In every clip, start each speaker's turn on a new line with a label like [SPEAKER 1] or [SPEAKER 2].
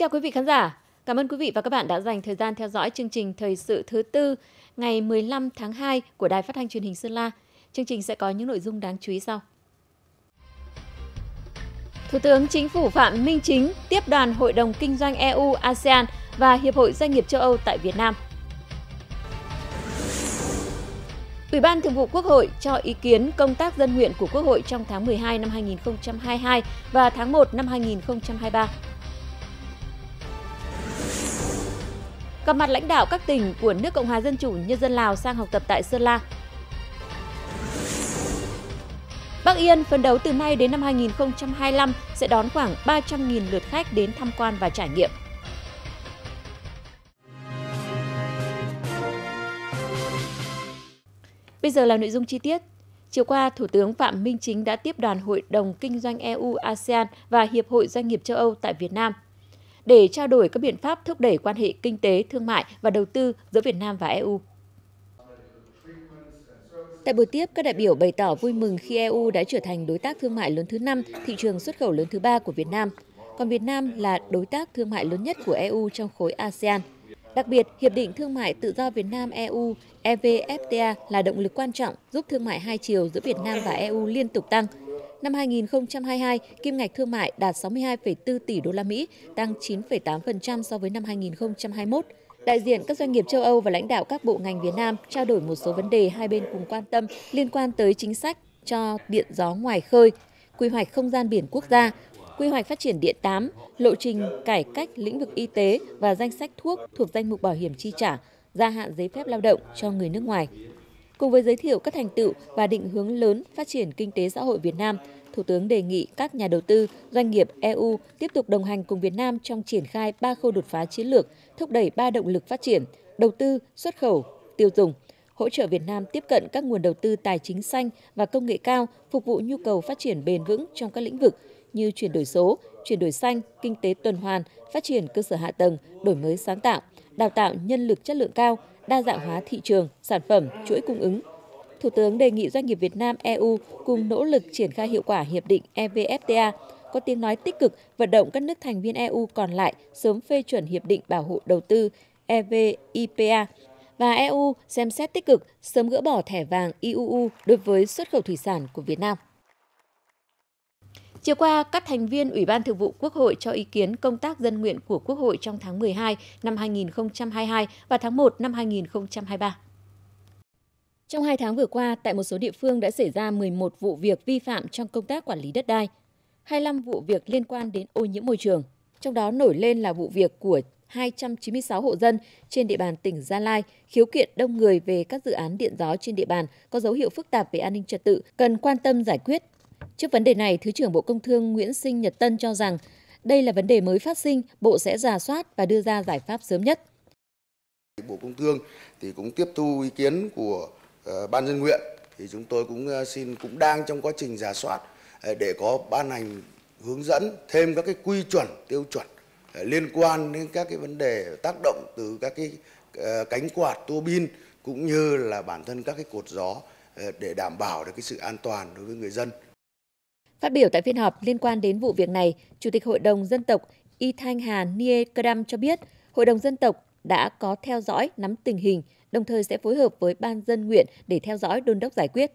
[SPEAKER 1] chào quý vị khán giả. Cảm ơn quý vị và các bạn đã dành thời gian theo dõi chương trình Thời sự thứ tư ngày 15 tháng 2 của Đài Phát thanh Truyền hình Sơn La. Chương trình sẽ có những nội dung đáng chú ý sau. Thủ tướng Chính phủ Phạm Minh Chính tiếp đoàn Hội đồng Kinh doanh EU ASEAN và Hiệp hội Doanh nghiệp châu Âu tại Việt Nam. Ủy ban Thường vụ Quốc hội cho ý kiến công tác dân nguyện của Quốc hội trong tháng 12 năm 2022 và tháng 1 năm 2023. gặp mặt lãnh đạo các tỉnh của nước Cộng hòa Dân chủ Nhân dân Lào sang học tập tại Sơn La. Bắc Yên phấn đấu từ nay đến năm 2025 sẽ đón khoảng 300.000 lượt khách đến tham quan và trải nghiệm. Bây giờ là nội dung chi tiết. Chiều qua, Thủ tướng Phạm Minh Chính đã tiếp đoàn Hội đồng Kinh doanh EU ASEAN và Hiệp hội Doanh nghiệp châu Âu tại Việt Nam – để trao đổi các biện pháp thúc đẩy quan hệ kinh tế, thương mại và đầu tư giữa Việt Nam và EU. Tại buổi tiếp, các đại biểu bày tỏ vui mừng khi EU đã trở thành đối tác thương mại lớn thứ 5, thị trường xuất khẩu lớn thứ 3 của Việt Nam. Còn Việt Nam là đối tác thương mại lớn nhất của EU trong khối ASEAN. Đặc biệt, Hiệp định Thương mại Tự do Việt Nam EU EVFTA là động lực quan trọng giúp thương mại hai chiều giữa Việt Nam và EU liên tục tăng. Năm 2022, kim ngạch thương mại đạt 62,4 tỷ đô la Mỹ, tăng 9,8% so với năm 2021. Đại diện các doanh nghiệp châu Âu và lãnh đạo các bộ ngành Việt Nam trao đổi một số vấn đề hai bên cùng quan tâm liên quan tới chính sách cho điện gió ngoài khơi, quy hoạch không gian biển quốc gia, quy hoạch phát triển điện 8, lộ trình cải cách lĩnh vực y tế và danh sách thuốc thuộc danh mục bảo hiểm chi trả, gia hạn giấy phép lao động cho người nước ngoài. Cùng với giới thiệu các thành tựu và định hướng lớn phát triển kinh tế xã hội Việt Nam, Thủ tướng đề nghị các nhà đầu tư, doanh nghiệp EU tiếp tục đồng hành cùng Việt Nam trong triển khai ba khâu đột phá chiến lược, thúc đẩy ba động lực phát triển, đầu tư, xuất khẩu, tiêu dùng, hỗ trợ Việt Nam tiếp cận các nguồn đầu tư tài chính xanh và công nghệ cao phục vụ nhu cầu phát triển bền vững trong các lĩnh vực như chuyển đổi số, chuyển đổi xanh, kinh tế tuần hoàn, phát triển cơ sở hạ tầng, đổi mới sáng tạo, đào tạo nhân lực chất lượng cao, đa dạng hóa thị trường, sản phẩm, chuỗi cung ứng. Thủ tướng đề nghị doanh nghiệp Việt Nam EU cùng nỗ lực triển khai hiệu quả hiệp định EVFTA, có tiếng nói tích cực vận động các nước thành viên EU còn lại sớm phê chuẩn hiệp định bảo hộ đầu tư EVIPA và EU xem xét tích cực sớm gỡ bỏ thẻ vàng IUU đối với xuất khẩu thủy sản của Việt Nam. Chiều qua, các thành viên Ủy ban Thường vụ Quốc hội cho ý kiến công tác dân nguyện của Quốc hội trong tháng 12 năm 2022 và tháng 1 năm 2023. Trong hai tháng vừa qua, tại một số địa phương đã xảy ra 11 vụ việc vi phạm trong công tác quản lý đất đai, 25 vụ việc liên quan đến ô nhiễm môi trường. Trong đó nổi lên là vụ việc của 296 hộ dân trên địa bàn tỉnh Gia Lai khiếu kiện đông người về các dự án điện gió trên địa bàn có dấu hiệu phức tạp về an ninh trật tự cần quan tâm giải quyết. Trước vấn đề này, Thứ trưởng Bộ Công Thương Nguyễn Sinh Nhật Tân cho rằng đây là vấn đề mới phát sinh, Bộ sẽ giả soát và đưa ra giải pháp sớm nhất.
[SPEAKER 2] Bộ Công Thương thì cũng tiếp thu ý kiến của ờ, Ban dân nguyện thì chúng tôi cũng ờ, xin cũng đang trong quá trình giả soát ờ, để có ban hành hướng dẫn thêm các cái quy chuẩn tiêu chuẩn liên quan đến các cái vấn đề tác động từ các cái cánh quạt tua bin cũng như là bản thân các cái cột gió để đảm bảo được cái sự an toàn đối với người dân.
[SPEAKER 1] Phát biểu tại phiên họp liên quan đến vụ việc này, Chủ tịch Hội đồng Dân tộc Y Thanh Hà Nie Kram cho biết, Hội đồng Dân tộc đã có theo dõi, nắm tình hình, đồng thời sẽ phối hợp với Ban dân nguyện để theo dõi đôn đốc giải quyết.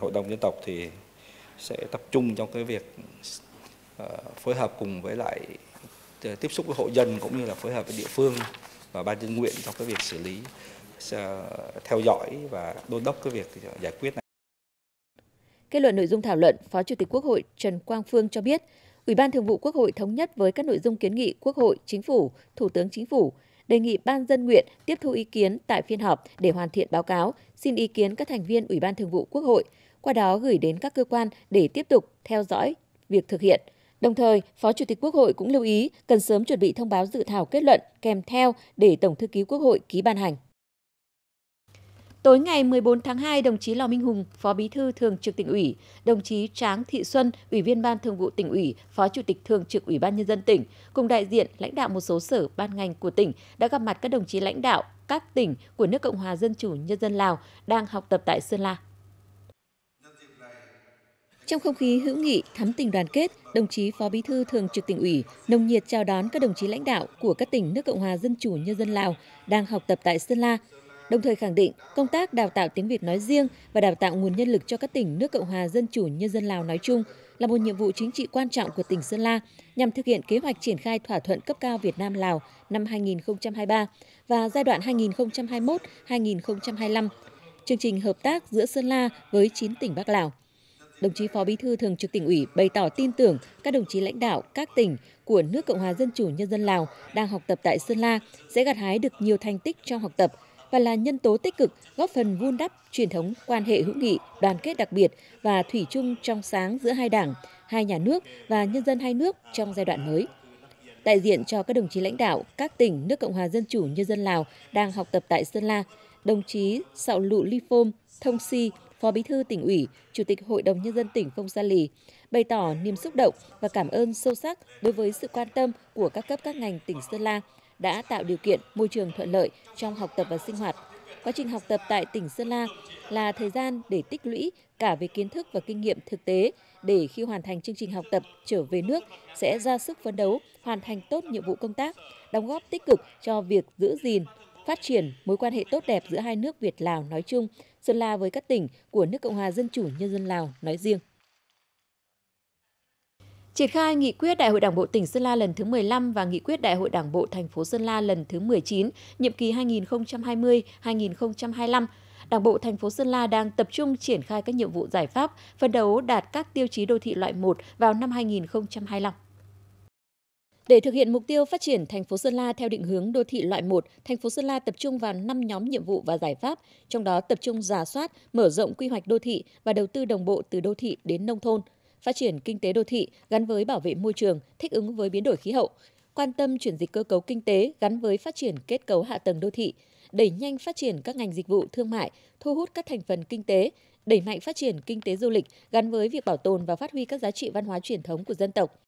[SPEAKER 3] Hội đồng Dân tộc thì sẽ tập trung trong cái việc ờ, phối hợp cùng với lại ờ, tiếp xúc với hộ dân cũng như là phối hợp với địa phương và ban dân nguyện trong cái việc xử lý ờ, theo dõi và đôn đốc cái việc giải quyết này.
[SPEAKER 1] Kết luận nội dung thảo luận, Phó Chủ tịch Quốc hội Trần Quang Phương cho biết, Ủy ban Thường vụ Quốc hội thống nhất với các nội dung kiến nghị Quốc hội, Chính phủ, Thủ tướng Chính phủ, đề nghị Ban dân nguyện tiếp thu ý kiến tại phiên họp để hoàn thiện báo cáo, xin ý kiến các thành viên Ủy ban Thường vụ Quốc hội, qua đó gửi đến các cơ quan để tiếp tục theo dõi việc thực hiện. Đồng thời, Phó Chủ tịch Quốc hội cũng lưu ý cần sớm chuẩn bị thông báo dự thảo kết luận kèm theo để Tổng thư ký Quốc hội ký ban hành. Tối ngày 14 tháng 2, đồng chí Lò Minh Hùng, Phó Bí thư Thường trực tỉnh ủy, đồng chí Tráng Thị Xuân, Ủy viên Ban Thường vụ tỉnh ủy, Phó Chủ tịch Thường trực Ủy ban nhân dân tỉnh cùng đại diện lãnh đạo một số sở ban ngành của tỉnh đã gặp mặt các đồng chí lãnh đạo các tỉnh của nước Cộng hòa Dân chủ Nhân dân Lào đang học tập tại Sơn La. Trong không khí hữu nghị, thắm tình đoàn kết, đồng chí Phó Bí thư Thường trực tỉnh ủy nồng nhiệt chào đón các đồng chí lãnh đạo của các tỉnh nước Cộng hòa Dân chủ Nhân dân Lào đang học tập tại Sơn La đồng thời khẳng định công tác đào tạo tiếng Việt nói riêng và đào tạo nguồn nhân lực cho các tỉnh nước Cộng hòa Dân chủ Nhân dân Lào nói chung là một nhiệm vụ chính trị quan trọng của tỉnh Sơn La nhằm thực hiện kế hoạch triển khai thỏa thuận cấp cao Việt Nam Lào năm 2023 và giai đoạn 2021-2025, chương trình hợp tác giữa Sơn La với 9 tỉnh Bắc Lào. Đồng chí Phó Bí thư Thường trực tỉnh ủy bày tỏ tin tưởng các đồng chí lãnh đạo các tỉnh của nước Cộng hòa Dân chủ Nhân dân Lào đang học tập tại Sơn La sẽ gặt hái được nhiều thành tích trong học tập, và là nhân tố tích cực góp phần vun đắp truyền thống quan hệ hữu nghị, đoàn kết đặc biệt và thủy chung trong sáng giữa hai đảng, hai nhà nước và nhân dân hai nước trong giai đoạn mới. Đại diện cho các đồng chí lãnh đạo các tỉnh nước Cộng hòa Dân chủ Nhân dân Lào đang học tập tại Sơn La, đồng chí Sạo Lụ Ly Phôm, Thông Si, Phó Bí thư tỉnh ủy, Chủ tịch Hội đồng Nhân dân tỉnh Phong Sa Lì, bày tỏ niềm xúc động và cảm ơn sâu sắc đối với sự quan tâm của các cấp các ngành tỉnh Sơn La đã tạo điều kiện môi trường thuận lợi trong học tập và sinh hoạt. Quá trình học tập tại tỉnh Sơn La là thời gian để tích lũy cả về kiến thức và kinh nghiệm thực tế để khi hoàn thành chương trình học tập trở về nước sẽ ra sức phấn đấu, hoàn thành tốt nhiệm vụ công tác, đóng góp tích cực cho việc giữ gìn, phát triển mối quan hệ tốt đẹp giữa hai nước Việt Lào nói chung, Sơn La với các tỉnh của nước Cộng hòa Dân chủ Nhân dân Lào nói riêng. Triển khai nghị quyết Đại hội Đảng bộ tỉnh Sơn La lần thứ 15 và nghị quyết Đại hội Đảng bộ thành phố Sơn La lần thứ 19, nhiệm kỳ 2020-2025, Đảng bộ thành phố Sơn La đang tập trung triển khai các nhiệm vụ giải pháp, phấn đấu đạt các tiêu chí đô thị loại 1 vào năm 2025. Để thực hiện mục tiêu phát triển thành phố Sơn La theo định hướng đô thị loại 1, thành phố Sơn La tập trung vào 5 nhóm nhiệm vụ và giải pháp, trong đó tập trung giả soát, mở rộng quy hoạch đô thị và đầu tư đồng bộ từ đô thị đến nông thôn – phát triển kinh tế đô thị gắn với bảo vệ môi trường, thích ứng với biến đổi khí hậu, quan tâm chuyển dịch cơ cấu kinh tế gắn với phát triển kết cấu hạ tầng đô thị, đẩy nhanh phát triển các ngành dịch vụ thương mại, thu hút các thành phần kinh tế, đẩy mạnh phát triển kinh tế du lịch gắn với việc bảo tồn và phát huy các giá trị văn hóa truyền thống của dân tộc.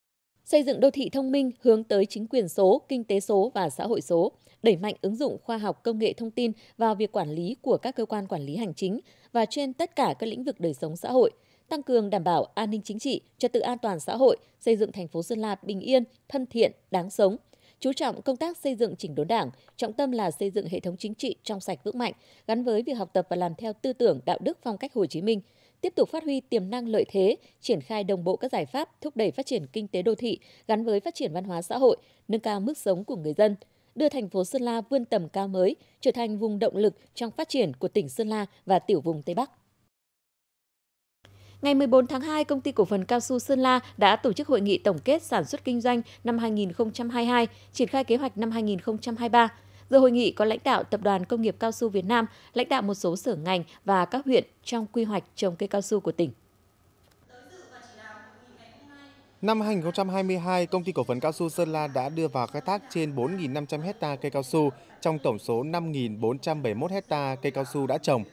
[SPEAKER 1] Xây dựng đô thị thông minh hướng tới chính quyền số, kinh tế số và xã hội số, đẩy mạnh ứng dụng khoa học công nghệ thông tin vào việc quản lý của các cơ quan quản lý hành chính và trên tất cả các lĩnh vực đời sống xã hội – tăng cường đảm bảo an ninh chính trị, trật tự an toàn xã hội, xây dựng thành phố Sơn La bình yên, thân thiện, đáng sống. Chú trọng công tác xây dựng chỉnh đốn đảng, trọng tâm là xây dựng hệ thống chính trị trong sạch vững mạnh, gắn với việc học tập và làm theo tư tưởng đạo đức phong cách Hồ Chí Minh, tiếp tục phát huy tiềm năng lợi thế, triển khai đồng bộ các giải pháp thúc đẩy phát triển kinh tế đô thị gắn với phát triển văn hóa xã hội, nâng cao mức sống của người dân, đưa thành phố Sơn La vươn tầm cao mới, trở thành vùng động lực trong phát triển của tỉnh Sơn La và tiểu vùng Tây Bắc. Ngày 14 tháng 2, công ty cổ phần cao su Sơn La đã tổ chức hội nghị tổng kết sản xuất kinh doanh năm 2022, triển khai kế hoạch năm 2023. Dự hội nghị có lãnh đạo Tập đoàn Công nghiệp Cao su Việt Nam, lãnh đạo một số sở ngành và các huyện trong quy hoạch trồng cây cao su của tỉnh.
[SPEAKER 2] Năm 2022, công ty cổ phần cao su Sơn La đã đưa vào khai thác trên 4.500 hecta cây cao su trong tổng số 5.471 hecta cây cao su đã trồng.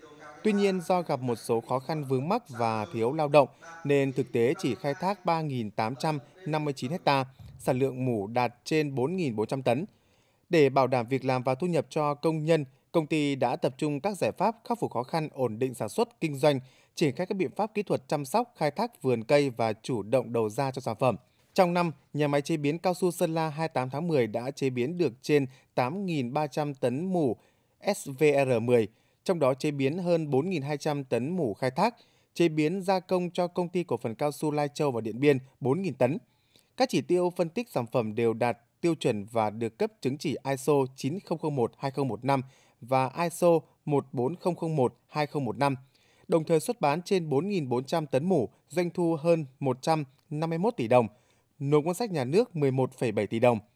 [SPEAKER 2] Tuy nhiên do gặp một số khó khăn vướng mắc và thiếu lao động nên thực tế chỉ khai thác 3.859 ha, sản lượng mủ đạt trên 4.400 tấn. Để bảo đảm việc làm và thu nhập cho công nhân, công ty đã tập trung các giải pháp khắc phục khó khăn ổn định sản xuất kinh doanh, triển khai các biện pháp kỹ thuật chăm sóc, khai thác vườn cây và chủ động đầu ra cho sản phẩm. Trong năm, nhà máy chế biến cao su Sơn La 28 tháng 10 đã chế biến được trên 8.300 tấn mù SVR10, trong đó chế biến hơn 4.200 tấn mủ khai thác, chế biến gia công cho công ty cổ phần cao su Lai Châu và Điện Biên 4.000 tấn. Các chỉ tiêu phân tích sản phẩm đều đạt tiêu chuẩn và được cấp chứng chỉ ISO 9001-2015 và ISO 14001-2015, đồng thời xuất bán trên 4.400 tấn mủ, doanh thu hơn 151 tỷ đồng, nộp ngân sách nhà nước 11,7 tỷ đồng –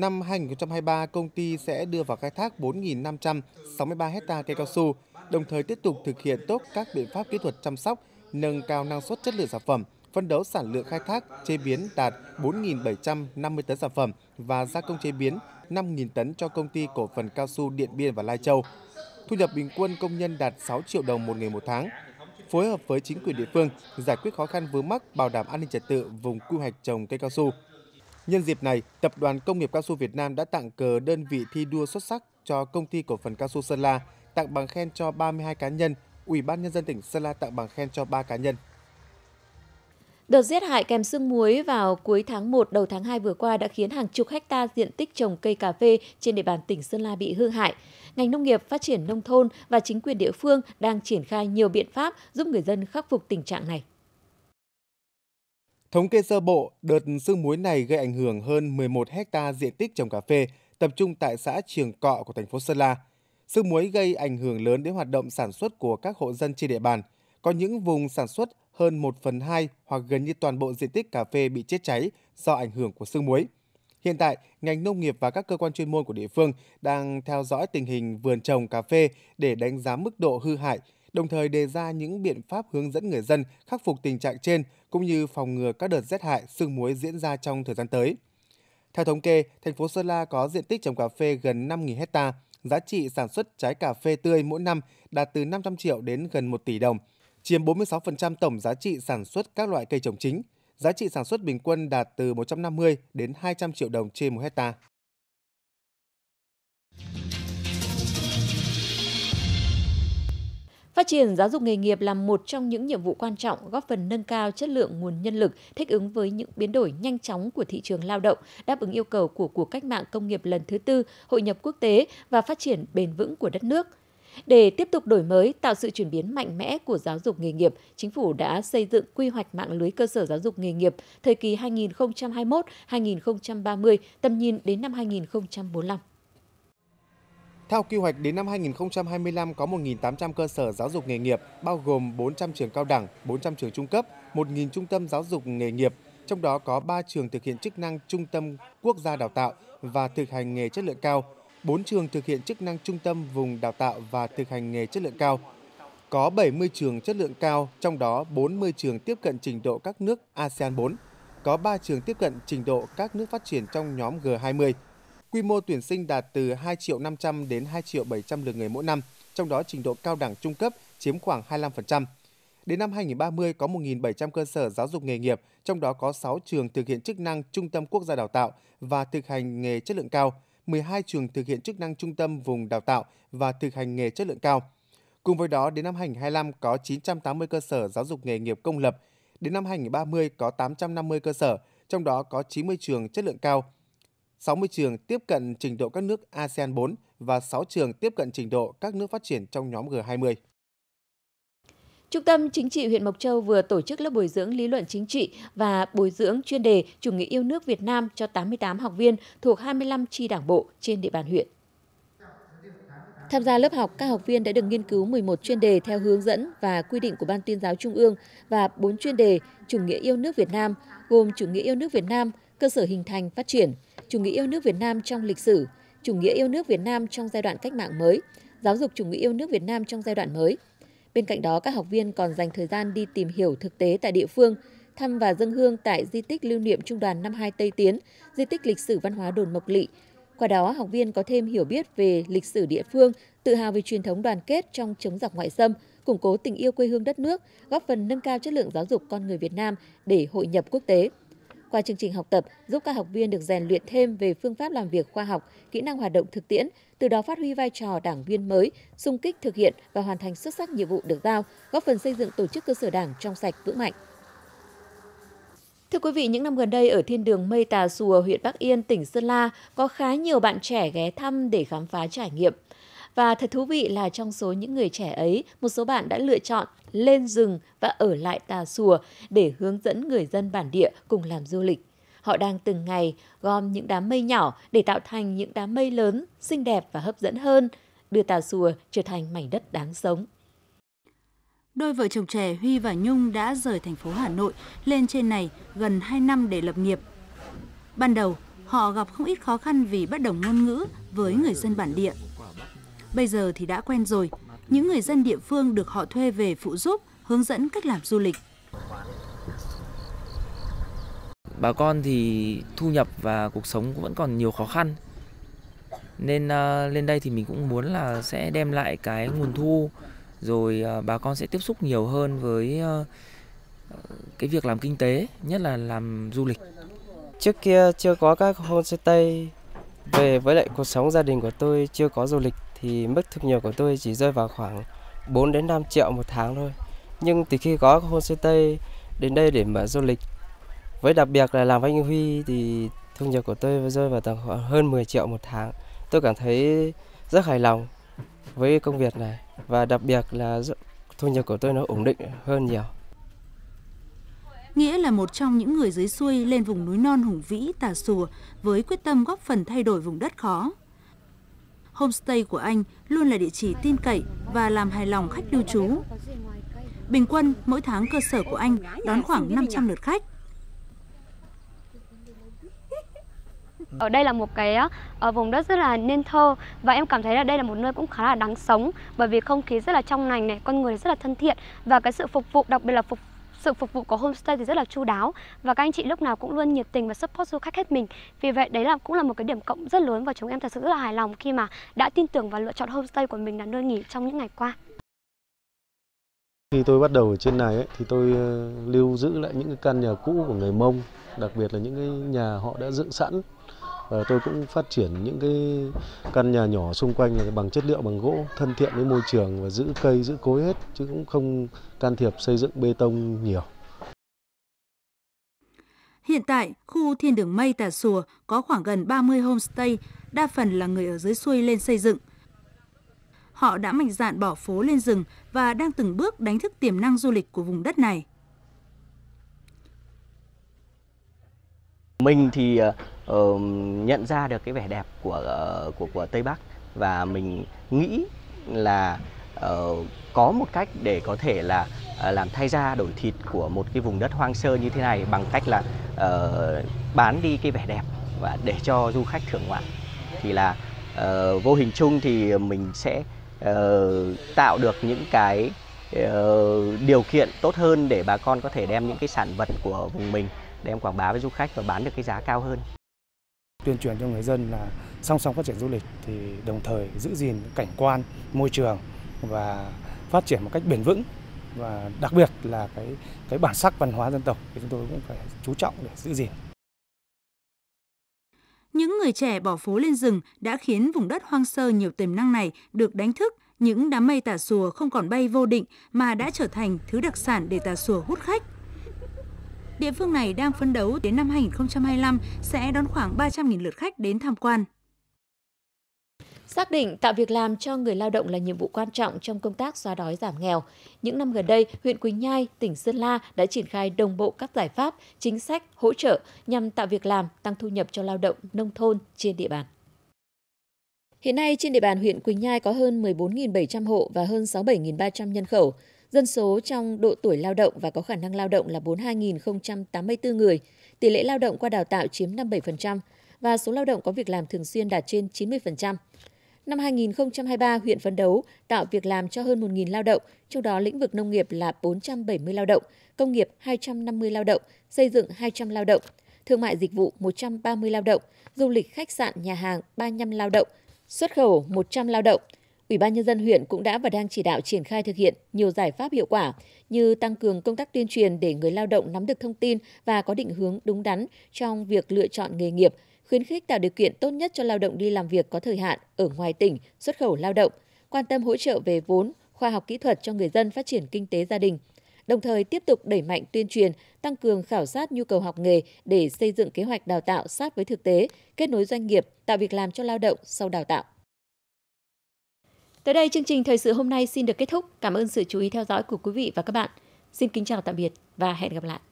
[SPEAKER 2] Năm 2023, công ty sẽ đưa vào khai thác 4.563 hecta cây cao su, đồng thời tiếp tục thực hiện tốt các biện pháp kỹ thuật chăm sóc, nâng cao năng suất chất lượng sản phẩm, phân đấu sản lượng khai thác, chế biến đạt 4.750 tấn sản phẩm và gia công chế biến 5.000 tấn cho công ty cổ phần cao su Điện Biên và Lai Châu. Thu nhập bình quân công nhân đạt 6 triệu đồng một người một tháng. Phối hợp với chính quyền địa phương, giải quyết khó khăn vướng mắc bảo đảm an ninh trật tự vùng quy hoạch trồng cây cao su. Nhân dịp này, Tập đoàn Công nghiệp Cao su Việt Nam đã tặng cờ đơn vị thi đua xuất sắc cho công ty cổ phần cao su Sơn La, tặng bằng khen cho 32 cá nhân, Ủy ban Nhân dân tỉnh Sơn La tặng bằng khen cho 3 cá nhân.
[SPEAKER 1] Đợt giết hại kèm sương muối vào cuối tháng 1 đầu tháng 2 vừa qua đã khiến hàng chục hecta diện tích trồng cây cà phê trên địa bàn tỉnh Sơn La bị hư hại. Ngành nông nghiệp, phát triển nông thôn và chính quyền địa phương đang triển khai nhiều biện pháp giúp người dân khắc phục tình trạng này.
[SPEAKER 2] Thống kê sơ bộ, đợt sương muối này gây ảnh hưởng hơn 11 hecta diện tích trồng cà phê, tập trung tại xã Trường Cọ của thành phố Sơn La. Sương muối gây ảnh hưởng lớn đến hoạt động sản xuất của các hộ dân trên địa bàn. Có những vùng sản xuất hơn 1 phần 2 hoặc gần như toàn bộ diện tích cà phê bị chết cháy do ảnh hưởng của sương muối. Hiện tại, ngành nông nghiệp và các cơ quan chuyên môn của địa phương đang theo dõi tình hình vườn trồng cà phê để đánh giá mức độ hư hại, đồng thời đề ra những biện pháp hướng dẫn người dân khắc phục tình trạng trên cũng như phòng ngừa các đợt rét hại sương muối diễn ra trong thời gian tới. Theo thống kê, thành phố Sơn La có diện tích trồng cà phê gần 5.000 hecta, giá trị sản xuất trái cà phê tươi mỗi năm đạt từ 500 triệu đến gần 1 tỷ đồng, chiếm 46% tổng giá trị sản xuất các loại cây trồng chính. Giá trị sản xuất bình quân đạt từ 150 đến 200 triệu đồng trên một hecta.
[SPEAKER 1] Phát triển giáo dục nghề nghiệp là một trong những nhiệm vụ quan trọng góp phần nâng cao chất lượng nguồn nhân lực thích ứng với những biến đổi nhanh chóng của thị trường lao động, đáp ứng yêu cầu của cuộc cách mạng công nghiệp lần thứ tư, hội nhập quốc tế và phát triển bền vững của đất nước. Để tiếp tục đổi mới, tạo sự chuyển biến mạnh mẽ của giáo dục nghề nghiệp, chính phủ đã xây dựng quy hoạch mạng lưới cơ sở giáo dục nghề nghiệp thời kỳ 2021-2030, tầm nhìn đến năm 2045.
[SPEAKER 2] Theo quy hoạch đến năm 2025 có 1.800 cơ sở giáo dục nghề nghiệp, bao gồm 400 trường cao đẳng, 400 trường trung cấp, 1.000 trung tâm giáo dục nghề nghiệp, trong đó có 3 trường thực hiện chức năng trung tâm quốc gia đào tạo và thực hành nghề chất lượng cao, 4 trường thực hiện chức năng trung tâm vùng đào tạo và thực hành nghề chất lượng cao. Có 70 trường chất lượng cao, trong đó 40 trường tiếp cận trình độ các nước ASEAN 4, có 3 trường tiếp cận trình độ các nước phát triển trong nhóm G20 Quy mô tuyển sinh đạt từ 2 triệu 500 đến 2 triệu 700 lượt người mỗi năm, trong đó trình độ cao đẳng trung cấp chiếm khoảng 25%. Đến năm 2030 có 1.700 cơ sở giáo dục nghề nghiệp, trong đó có 6 trường thực hiện chức năng trung tâm quốc gia đào tạo và thực hành nghề chất lượng cao, 12 trường thực hiện chức năng trung tâm vùng đào tạo và thực hành nghề chất lượng cao. Cùng với đó, đến năm 2025 có 980 cơ sở giáo dục nghề nghiệp công lập, đến năm 2030 có 850 cơ sở, trong đó có 90 trường chất lượng cao, 60 trường tiếp cận trình độ các nước ASEAN 4 và 6 trường tiếp cận trình độ các nước phát triển trong nhóm G20.
[SPEAKER 1] Trung tâm Chính trị huyện Mộc Châu vừa tổ chức lớp bồi dưỡng lý luận chính trị và bồi dưỡng chuyên đề chủ nghĩa yêu nước Việt Nam cho 88 học viên thuộc 25 chi đảng bộ trên địa bàn huyện. Tham gia lớp học, các học viên đã được nghiên cứu 11 chuyên đề theo hướng dẫn và quy định của Ban tuyên giáo Trung ương và 4 chuyên đề chủ nghĩa yêu nước Việt Nam, gồm chủ nghĩa yêu nước Việt Nam, cơ sở hình thành phát triển – chủ nghĩa yêu nước Việt Nam trong lịch sử, chủ nghĩa yêu nước Việt Nam trong giai đoạn cách mạng mới, giáo dục chủ nghĩa yêu nước Việt Nam trong giai đoạn mới. Bên cạnh đó, các học viên còn dành thời gian đi tìm hiểu thực tế tại địa phương, thăm và dân hương tại di tích lưu niệm Trung đoàn 52 Tây Tiến, di tích lịch sử văn hóa đồn Mộc Lị. Qua đó, học viên có thêm hiểu biết về lịch sử địa phương, tự hào về truyền thống đoàn kết trong chống giặc ngoại xâm, củng cố tình yêu quê hương đất nước, góp phần nâng cao chất lượng giáo dục con người Việt Nam để hội nhập quốc tế. Qua chương trình học tập, giúp các học viên được rèn luyện thêm về phương pháp làm việc khoa học, kỹ năng hoạt động thực tiễn, từ đó phát huy vai trò đảng viên mới, sung kích thực hiện và hoàn thành xuất sắc nhiệm vụ được giao, góp phần xây dựng tổ chức cơ sở đảng trong sạch vững mạnh. Thưa quý vị, những năm gần đây ở thiên đường Mây Tà Xùa, huyện Bắc Yên, tỉnh Sơn La có khá nhiều bạn trẻ ghé thăm để khám phá trải nghiệm. Và thật thú vị là trong số những người trẻ ấy, một số bạn đã lựa chọn lên rừng và ở lại Tà Sùa để hướng dẫn người dân bản địa cùng làm du lịch. Họ đang từng ngày gom những đám mây nhỏ để tạo thành những đám mây lớn, xinh đẹp và hấp dẫn hơn, đưa Tà Sùa
[SPEAKER 3] trở thành mảnh đất đáng sống. Đôi vợ chồng trẻ Huy và Nhung đã rời thành phố Hà Nội lên trên này gần 2 năm để lập nghiệp. Ban đầu, họ gặp không ít khó khăn vì bất đồng ngôn ngữ với người dân bản địa Bây giờ thì đã quen rồi, những người dân địa phương được họ thuê về phụ giúp, hướng dẫn cách làm du lịch.
[SPEAKER 2] Bà con thì thu nhập và cuộc sống cũng vẫn còn nhiều khó khăn. Nên uh, lên đây thì mình cũng muốn là sẽ đem lại cái nguồn thu rồi uh, bà con sẽ tiếp xúc nhiều hơn với uh, cái việc làm kinh tế, nhất là làm du lịch. Trước kia chưa có các homestay về với lại cuộc sống gia đình của tôi chưa có du lịch thì mức thu nhập của tôi chỉ rơi vào khoảng 4 đến 5 triệu một tháng thôi. Nhưng từ khi có homestay đến đây để mở du lịch với đặc biệt là làm với anh Huy thì thu nhập của tôi rơi vào tầm khoảng hơn 10 triệu một tháng. Tôi cảm thấy rất hài lòng với công việc này và đặc biệt là thu nhập của tôi nó ổn định hơn nhiều.
[SPEAKER 3] Nghĩa là một trong những người dưới xuôi lên vùng núi non Hùng Vĩ, Tà Sùa với quyết tâm góp phần thay đổi vùng đất khó homestay của anh luôn là địa chỉ tin cậy và làm hài lòng khách lưu trú. Bình quân, mỗi tháng cơ sở của anh đón khoảng 500 lượt khách.
[SPEAKER 1] Ở đây là một cái ở ờ, vùng đất rất là nên thơ và em cảm thấy là đây là một nơi cũng khá là đáng sống bởi vì không khí rất là trong lành này, con người rất là thân thiện và cái sự phục vụ đặc biệt là phục sự phục vụ của homestay thì rất là chu đáo và các anh chị lúc nào cũng luôn nhiệt tình và support du khách hết mình. Vì vậy đấy là cũng là một cái điểm cộng rất lớn và chúng em thật sự rất là hài lòng khi mà đã tin tưởng và lựa chọn homestay của mình là nơi nghỉ trong những ngày qua.
[SPEAKER 2] Khi tôi bắt đầu ở trên này ấy, thì tôi ờ, lưu giữ lại những cái căn nhà cũ của người Mông, đặc biệt là những cái nhà họ đã dựng sẵn và ờ, tôi cũng phát triển những cái căn nhà nhỏ xung quanh là bằng chất liệu bằng gỗ thân thiện với môi trường và giữ cây giữ cối hết chứ cũng không can thiệp xây dựng bê tông nhiều.
[SPEAKER 3] Hiện tại, khu Thiên Đường Mây Tà Sùa có khoảng gần 30 homestay, đa phần là người ở dưới xuôi lên xây dựng. Họ đã mạnh dạn bỏ phố lên rừng và đang từng bước đánh thức tiềm năng du lịch của vùng đất này.
[SPEAKER 2] Mình thì à, nhận ra được cái vẻ đẹp của uh, của của Tây Bắc và mình nghĩ là uh, có một cách để có thể là uh, làm thay da đổi thịt của một cái vùng đất hoang sơ như thế này bằng cách là uh, bán đi cái vẻ đẹp và để cho du khách thưởng ngoạn thì là uh, vô hình chung thì mình sẽ uh, tạo được những cái uh, điều kiện tốt hơn để bà con có thể đem những cái sản vật của vùng mình đem quảng bá với du khách và bán được cái giá cao hơn tuyên truyền cho người dân là song song phát triển du lịch thì đồng thời giữ gìn cảnh quan, môi trường và phát triển một cách bền vững và đặc biệt là cái cái bản sắc văn hóa dân tộc thì chúng tôi cũng phải chú trọng để giữ gìn.
[SPEAKER 3] Những người trẻ bỏ phố lên rừng đã khiến vùng đất hoang sơ nhiều tiềm năng này được đánh thức. Những đám mây tà sùa không còn bay vô định mà đã trở thành thứ đặc sản để tà sùa hút khách. Địa phương này đang phấn đấu đến năm 2025 sẽ đón khoảng 300.000 lượt khách đến tham quan. Xác định tạo việc làm cho người lao động là
[SPEAKER 1] nhiệm vụ quan trọng trong công tác xóa đói giảm nghèo. Những năm gần đây, huyện Quỳnh Nhai, tỉnh Sơn La đã triển khai đồng bộ các giải pháp, chính sách hỗ trợ nhằm tạo việc làm, tăng thu nhập cho lao động nông thôn trên địa bàn. Hiện nay trên địa bàn huyện Quỳnh Nhai có hơn 14.700 hộ và hơn 67.300 nhân khẩu. Dân số trong độ tuổi lao động và có khả năng lao động là 42.084 người, tỷ lệ lao động qua đào tạo chiếm 57% và số lao động có việc làm thường xuyên đạt trên 90%. Năm 2023, huyện phấn đấu tạo việc làm cho hơn 1.000 lao động, trong đó lĩnh vực nông nghiệp là 470 lao động, công nghiệp 250 lao động, xây dựng 200 lao động, thương mại dịch vụ 130 lao động, du lịch khách sạn nhà hàng 35 lao động, xuất khẩu 100 lao động, Ủy ban nhân dân huyện cũng đã và đang chỉ đạo triển khai thực hiện nhiều giải pháp hiệu quả như tăng cường công tác tuyên truyền để người lao động nắm được thông tin và có định hướng đúng đắn trong việc lựa chọn nghề nghiệp, khuyến khích tạo điều kiện tốt nhất cho lao động đi làm việc có thời hạn ở ngoài tỉnh, xuất khẩu lao động, quan tâm hỗ trợ về vốn, khoa học kỹ thuật cho người dân phát triển kinh tế gia đình. Đồng thời tiếp tục đẩy mạnh tuyên truyền, tăng cường khảo sát nhu cầu học nghề để xây dựng kế hoạch đào tạo sát với thực tế, kết nối doanh nghiệp, tạo việc làm cho lao động sau đào tạo. Tới đây chương trình thời sự hôm nay xin được kết thúc. Cảm ơn sự chú ý theo dõi của quý vị và các bạn. Xin kính chào tạm biệt và
[SPEAKER 3] hẹn gặp lại.